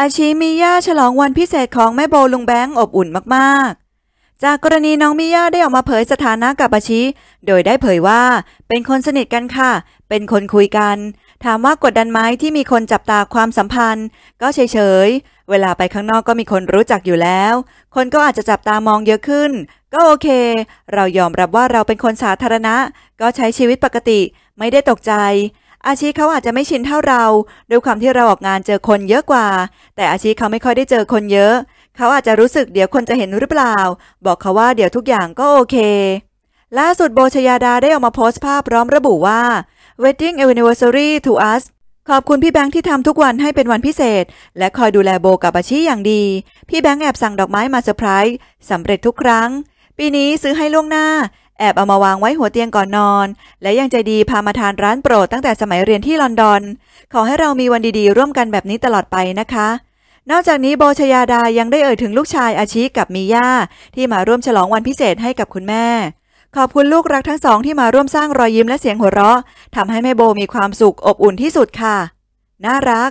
อาชีมิยาฉลองวันพิเศษของแม่โบลุงแบงค์อบอุ่นมากๆ จากกรณีน้องมิยาได้ออกมาเผยสถานะกับอาชีโดยได้เผยว่าเป็นคนสนิทกันค่ะ เป็นคนคุยกัน ถามว่ากดดันไหมที่มีคนจับตาความสัมพันธ์ ก็เฉยๆ เวลาไปข้างนอกก็มีคนรู้จักอยู่แล้ว คนก็อาจจะจับตามองเยอะขึ้น ก็โอเค เรายอมรับว่าเราเป็นคนสาธารณะ ก็ใช้ชีวิตปกติไม่ได้ตกใจอาชีพเขาอาจจะไม่ชินเท่าเราด้วยความที่เราออกงานเจอคนเยอะกว่า แต่อาชีพเขาไม่ค่อยได้เจอคนเยอะ เขาอาจจะรู้สึกเดี๋ยวคนจะเห็นหรือเปล่า บอกเขาว่าเดี๋ยวทุกอย่างก็โอเค ล่าสุดโบชยาดาได้ออกมาโพสต์ภาพพร้อมระบุว่า wedding anniversary to us ขอบคุณพี่แบงค์ที่ทำทุกวันให้เป็นวันพิเศษ และคอยดูแลโบกับอาชีอย่างดี พี่แบงค์แอบสั่งดอกไม้มาเซอร์ไพรส์สำเร็จทุกครั้ง ปีนี้ซื้อให้ล่วงหน้าแอบเอามาวางไว้หัวเตียงก่อนนอน และยังใจดีพามาทานร้านโปรดตั้งแต่สมัยเรียนที่ลอนดอน ขอให้เรามีวันดีๆร่วมกันแบบนี้ตลอดไปนะคะ นอกจากนี้โบชยาดายังได้เอ่ยถึงลูกชายอาชีกับมีย่าที่มาร่วมฉลองวันพิเศษให้กับคุณแม่ ขอบคุณลูกรักทั้งสองที่มาร่วมสร้างรอยยิ้มและเสียงหัวเราะทำให้แม่โบมีความสุขอบอุ่นที่สุดค่ะ น่ารัก